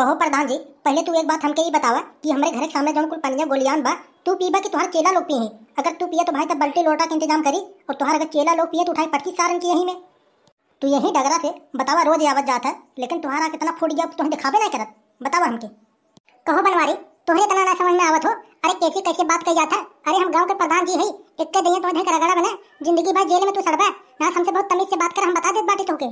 कहो प्रधान जी पहले तू एक बात हमके ही बतावा कि हमारे घर के सामने जो कुल पंजा गोलियान बा तू पीबा कि तुम्हारा चेला लोग पिए अगर तू पिए तो भाई तब बल्टी लोटा के इंतजाम करी और तुम्हारे अगर चेला लोग पिए तो उठाई पटकी सारन की यहीं में तू यहीं डगरा से बतावा रोज आवत जाता है लेकिन तुम्हारा कितना फूट गया तुम्हें दिखावे नहीं करत बतावा हमके कहो बनवारी तुम्हें इतना ना समझ में आवत हो अरे कैसे कैसे बात कही जाता अरे हम गांव के प्रधान जी है इक्के दिए तुम्हें ढेर रगड़ा बना जिंदगी भर जेल में तू सड़बा ना हमसे बहुत तमीज से बात कर हम बता देते बाटी तुमके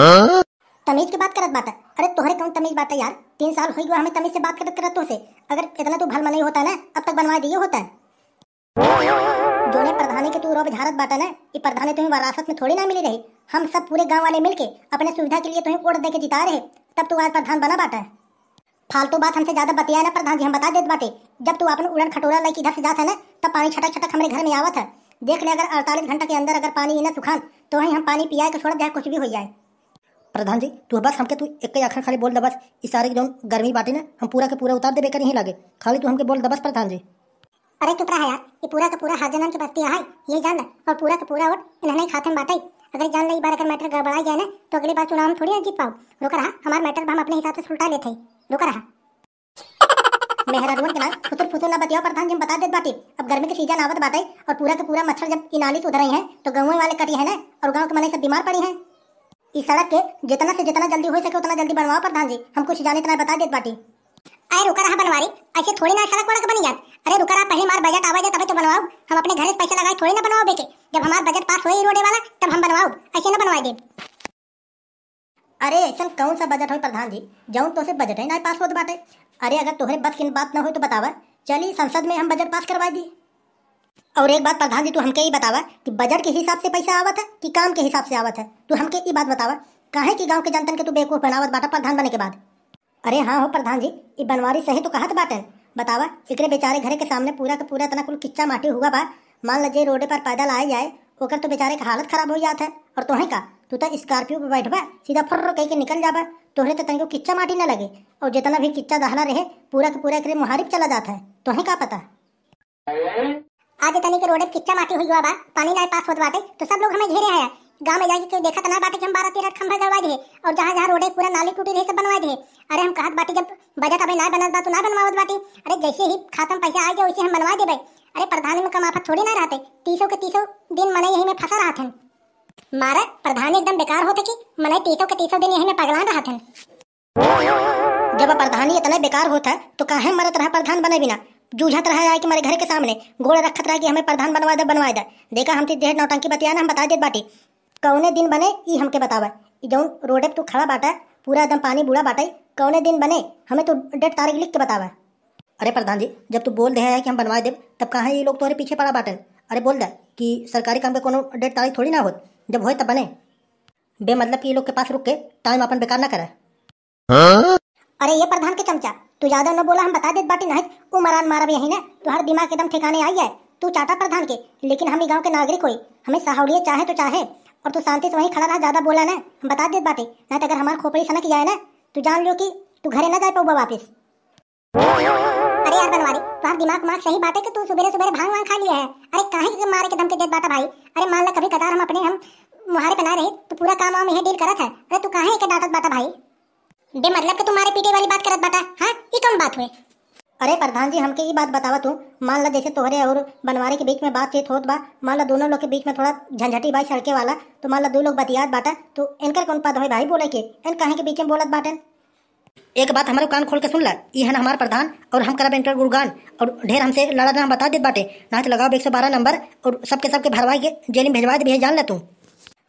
हाँ? तमीज की बात करत बात अरे तुहरे कौन तमीज बात है यार तीन साल हो गया हमें तमीज से बात करत करत से अगर इतना तू तो भलमा नहीं होता ना अब तक बनवा दिए होता ने प्रधानी के तू रोब झारत बाटा ना ये प्रधानी तुम्हें वरासत में थोड़ी ना मिली रही हम सब पूरे गांव वाले मिलके अपने सुविधा के लिए तुम्हें वोट दे के जिता रहे तब तू आज प्रधान बना बाटा फालतू बात हमसे ज्यादा बतिया ना प्रधान जी हम बता देते बाटे जब तू अपने उड़न खटोरा लेके इधर से जाता ना तब पानी छटक छटक हमारे घर में आवा था देख ले अगर अड़तालीस घंटा के अंदर अगर पानी ना सुखान तो वहीं हम पानी पिया के तो छोड़ जाए कुछ भी हो जाए प्रधान जी तू बस हमके तू एक अखर खाली बोल दबस इस सारे जो गर्मी बाटी ना हम पूरा के पूरा उतार देवे कर ही लगे खाली तू हमके बोल दबस प्रधान जी अरे तू है यार ये पूरा का पूरा हाजनन की बस्ती है ये जान और पूरा का पूरा वोट इन्हें खाते में बाटाई अगर जान ले बार अगर मैटर गड़बड़ाई जाए ना तो अगली बार चुनाव में थोड़ी जीत पाओ रुक रहा हमारे मैटर हम अपने हिसाब से सुलटा लेते रुक रहा मेहरानून के नाम फुतुर फुतुर ना बतिया प्रधान जी बता देते बाटी अब गर्मी के सीजन आवत बाटे और पूरा का पूरा मच्छर जब इनाली से उधर रही है तो गाँव वाले कटी है ना और गाँव के मने सब बीमार पड़ी है इस सड़क के जितना से जितना जल्दी हो सके उतना जल्दी बनवाओ प्रधान जी हम कुछ जाने इतना बता देत पार्टी अरे रुका रहा बनवारी ऐसे थोड़ी ना सड़क वड़क बनी जात अरे रुका रहा पहले मार बजट आवा जाए तभी तो बनवाओ हम अपने घर से पैसा लगाए थोड़ी ना बनवाओ बेटे जब हमारा बजट पास हो रोडे वाला तब हम बनवाओ ऐसे ना बनवाए दे अरे ऐसा कौन सा बजट हो प्रधान जी जाऊँ तो बजट है ना पास होते तो बाटे अरे अगर तुम्हारे बस की बात ना हो तो बतावा चलिए संसद में हम बजट पास करवा दी और एक बात प्रधान जी तू हमके ये बतावा कि बजट के हिसाब से पैसा आवत है कि काम के हिसाब से आवत है तू हमके ये बात बतावा कहे कि गांव के जनतन के तू बेवकूफ बनावत बाटा प्रधान बने के बाद अरे हाँ हो प्रधान जी ये बनवारी सही तो कहत बाटे बतावा एकरे बेचारे घरे के सामने पूरा का पूरा इतना कुल किच्चा माटी हुआ बा मान लीजिए रोडे पर पैदल आए जाए होकर तो बेचारे का हालत खराब हो जाता है और तुहे का तू तो स्कॉर्पियो पर बैठवा सीधा फर्र कह के निकल जाबा तुहरे तो तंगो किच्चा माटी न लगे और जितना भी किच्चा दहला रहे पूरा का पूरा एक मुहारिब चला जाता है तुहें का पता आज तनी के रोडे पिच्चा माटी हुई हुआ बा पानी ना पास होत बाटे तो सब लोग हमें घेरे आया गांव में जाके देखा तना तो बाटे कि हम बारह तेरह खंभा गड़वा दिए और जहाँ जहाँ रोड पूरा नाली टूटी रही सब बनवा दिए अरे हम कहत बाटी जब बजट अभी ना बनत बा तो ना बनवावत बाटी अरे जैसे ही खातम पैसा आ गया वैसे हम बनवा देबे अरे प्रधान में कमाफा थोड़ी ना रहते तीसों के तीसों दिन मने यही में फंसा रहा था मारा प्रधान एकदम बेकार होते कि मने तीसों के तीसों दिन यही में पगला रहा था जब प्रधान इतना बेकार होता तो काहे मरत रहा प्रधान बने बिना जूझत रहा है कि हमारे घर के सामने घोड़ रखत रहा कि हमें प्रधान बनवा दे बनवा दे देखा हम देह नौटंकी बतिया ना हम बता दे बाटी कौने दिन बने ई हमके बतावा जौन रोडे पर तू खड़ा बाटा पूरा एकदम पानी बूढ़ा बाटाई कौने दिन बने हमें तो डेट तारीख लिख के बतावा अरे प्रधान जी जब तू बोल रहे है कि हम बनवा देव तब कहाँ ये लोग तुम्हारे पीछे पड़ा बाटे अरे बोल दे कि सरकारी काम का कोनो डेट तारीख थोड़ी ना हो जब हो तब बने बे मतलब कि ये लोग के पास रुक के टाइम अपन बेकार ना करे हाँ? अरे ये प्रधान के चमचा तू ज्यादा न बोला हम बता देते बाटी नहीं उ मरान मारा भी यही ना हर दिमाग एकदम ठिकाने आई है तू चाटा प्रधान के लेकिन हम गाँव के नागरिक होई हमें सहावड़िए चाहे तो चाहे और तू शांति से वहीं खड़ा रहा ज्यादा बोला ना हम बता देते बाटी नहीं तो अगर हमारे खोपड़ी सनक जाए ना तो जान लो कि तू घरे ना जाए पाऊबा वापिस अरे यार बनवारी दिमाग मार सही बात है कि तू सुबह सुबह भांग वांग खा लिया है अरे के मारे के धमके देत बाटा भाई अरे मान ला कभी कतार हम अपने हम मुहारे बना रहे तो पूरा काम वाम यही डील करत है अरे तू काहे के डाटत बाटा भाई मतलब के तुम्हारे पीटे वाली बात करत बता हां ई कौन बात हुए अरे प्रधान जी हमके ये बात बतावा तू मान ला जैसे तोहरे और बनवारी के बीच में बातचीत होत बा मान ला दोनों लोग के बीच में थोड़ा झंझटी बाई सड़के वाला तो मान ला दो लोग बतियात बाटा तो इनकर कौन पद है भाई बोले के इन कहे के बीच में बोलत बाटन एक बात हमारे कान खोल के सुन ला ये है हमारे प्रधान और हम करब इंटर गुड़गान और ढेर हमसे लड़ा हम बता दे बाटे नाच लगाओ एक सौ बारह नंबर और सबके सबके भरवाई के जेल में भेजवा दे जान ला तू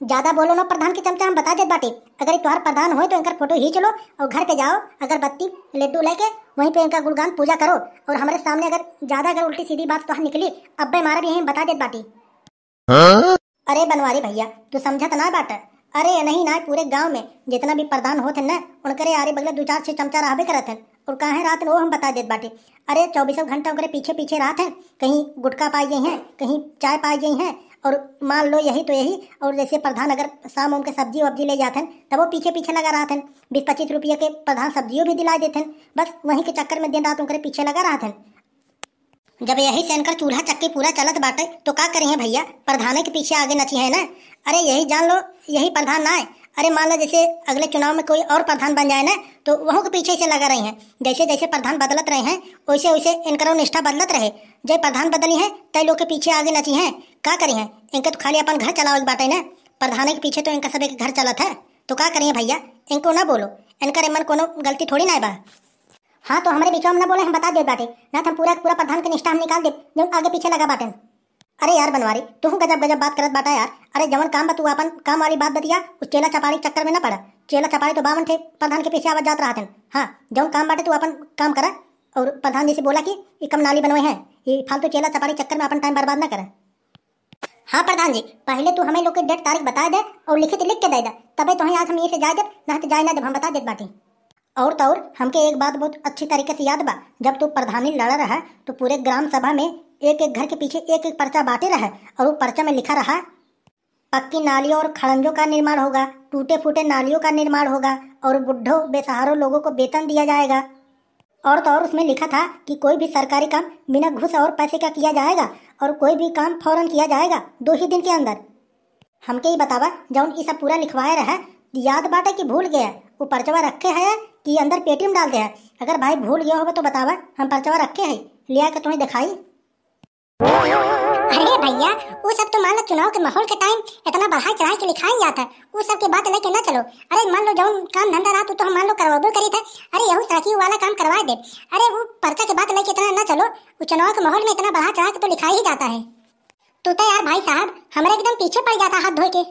ज्यादा बोलो ना प्रधान के चमचा हम बता देते बाटी अगर तुम्हार प्रधान हो तो इनका फोटो खींच लो और घर पे जाओ अगर बत्ती लड्डू लेके वहीं पे इनका गुणगान पूजा करो और हमारे सामने अगर ज्यादा अगर उल्टी सीधी बात तुम्हारी निकली अब भाई मारा भी यही बता देते बाटी हाँ? अरे बनवारी भैया तू समझा ना बाटा अरे नहीं ना पूरे गाँव में जितना भी प्रधान होते ना उनके आरे बगले दो चार छह चमचा रहा भी करते और कहा है रात वो हम बता देते बाटे अरे चौबीसों घंटा उनके पीछे पीछे रात है कहीं गुटखा पाई गई है कहीं चाय पाई गई है और मान लो यही तो यही और जैसे प्रधान अगर शाम उनके सब्जी वब्जी ले जाते हैं तब वो पीछे पीछे लगा रहा था बीस पच्चीस रुपये के प्रधान सब्जियों भी दिला देते हैं बस वहीं के चक्कर में दिन रात उनके पीछे लगा रहा था जब यही सैनकर चूल्हा चक्की पूरा चलत बाटे तो का करें भैया प्रधान के पीछे आगे नची है ना अरे यही जान लो यही प्रधान ना है अरे मान लो जैसे अगले चुनाव में कोई और प्रधान बन जाए ना तो वहों के पीछे से लगा रहे हैं जैसे जैसे प्रधान बदलत रहे हैं वैसे वैसे इनकर निष्ठा बदलत रहे जय प्रधान बदली है तय लोग के पीछे आगे नची हैं का करी हैं इनके तो खाली अपन घर चलाओ एक बात है ना प्रधान के पीछे तो इनका सब एक घर चला था तो क्या करिए भैया इनको ना बोलो इनका रेमन को गलती थोड़ी ना है बा हाँ तो हमारे बीचों में ना बोले हम बता दे बाटे ना तो हम पूरा पूरा प्रधान के निष्ठा हम निकाल दे जो आगे पीछे लगा बाटे अरे यार बनवारी तू गजब गजब बात करत बाटा यार अरे जवन काम बतू तू अपन काम वाली बात बतिया उस चेला चपाड़ी चक्कर में ना पड़ा चेला चपाड़ी तो बावन थे प्रधान के पीछे आवाज जात रहा था हाँ जो काम बाटे तू अपन काम करा और प्रधान जी से बोला कि ये कम नाली बनवाए हैं ये फालतू चेला चपाड़ी चक्कर में अपन टाइम बर्बाद ना करें हाँ प्रधान जी पहले तू हमें लोग के डेट तारीख बता दे और लिखित लिख के दे दे तबे तो यहाँ हम ये से जाए जब ना तो जाए ना जब हम बता दे बाटी और तो और हमके एक बात बहुत अच्छी तरीके से याद बा जब तू प्रधानी लड़ा रहा तो पूरे ग्राम सभा में एक एक घर के पीछे एक एक पर्चा बांटे रहा और वो पर्चा में लिखा रहा पक्की नालियों और खड़ंजों का निर्माण होगा टूटे फूटे नालियों का निर्माण होगा और बुढ़ो बेसहारों लोगों को वेतन दिया जाएगा और तो और उसमें लिखा था कि कोई भी सरकारी काम बिना घुस और पैसे का किया जाएगा और कोई भी काम फौरन किया जाएगा दो ही दिन के अंदर हमके ही बतावा जौन ई सब पूरा लिखवाए रहे याद बाटे कि भूल गया वो परचवा रखे है कि अंदर पेटीएम डाल दे है अगर भाई भूल गया हो तो बतावा हम परचवा रखे है लिया के तुम्हें दिखाई अरे भैया वो सब तो मान लो चुनाव के माहौल के टाइम इतना बढ़ाई चढ़ाई के लिखाई जाता है वो सब की बात लेके ना चलो अरे मान लो जो काम धंधा रहा तू तो हम मान लो करवाबो करी था अरे यहू सड़की वाला काम करवा दे अरे वो पर्चा की बात लेके इतना ना चलो वो चुनाव के माहौल में इतना बढ़ा चढ़ा के तो लिखा ही जाता है तू तो यार भाई साहब हमारे एकदम पीछे पड़ जाता हाथ धो के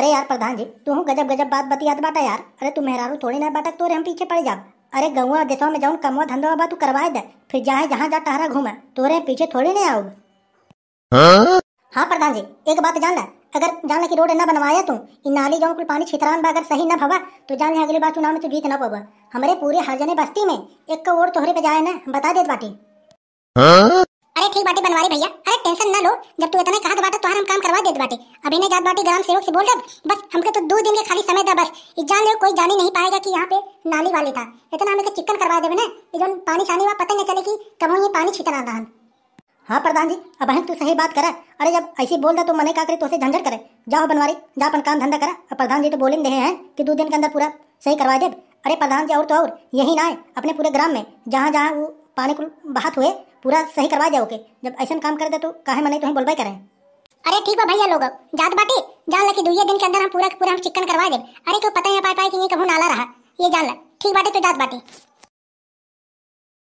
अरे यार प्रधान जी तू हूँ गजब गजब बात बतियात बाटा यार अरे तू मेहरारू थोड़ी ना बाटा तो हम पीछे पड़ जा अरे गौवा देशों में जाऊँ कमवा धंधा बा तू करवाए दे फिर जाए जहाँ जा टहरा घूमे तोरे पीछे थोड़ी नहीं आऊँ हाँ, प्रधान जी एक बात जानना अगर जानना की रोड न बनवाया तू इन नाली गाँव कुल पानी छितरान बा अगर सही न भवा तो जान अगली बार चुनाव में तू जीत न पवा हमारे पूरे हरजने बस्ती में एक का वोट तोहरे पे जाए ना बता दे बाटी अरे ठीक बाटे बनवारी भैया अरे टेंशन ना लो जब तू इतना कहा तो हम काम करवा देते बाटी अभी नहीं जात बाटी ग्राम सेवक से बोल रहे बस हमको तो दो दिन के खाली समय था बस जान लो कोई जाने नहीं पाएगा कि यहाँ पे नाली वाली था इतना हमें चिकन करवा देवे ना ये पानी छानी हुआ पता नहीं चले की कबू ये पानी छितना था हाँ प्रधान जी अब बहन तू सही बात करा अरे जब ऐसी बोल रहा तो मने का करे तो झंझट करे जाओ बनवारी जा अपन काम धंधा करा अब प्रधान जी तो बोलेंगे दे हैं कि दो दिन के अंदर पूरा सही करवा दे अरे प्रधान जी और तो और यही ना है अपने पूरे ग्राम में जहाँ जहाँ वो पानी कुल बहात हुए पूरा सही करवा जाओ के जब ऐसा काम कर दे तो कहे मने तो बोलवाई करें अरे ठीक है भैया लोग जात बाटी जान ला कि दिन के अंदर हम पूरा पूरा हम चिकन करवा दे अरे को पता नहीं पाए पाए कि ये कहूँ नाला रहा ये जान ला ठीक बाटी तो जात बाटी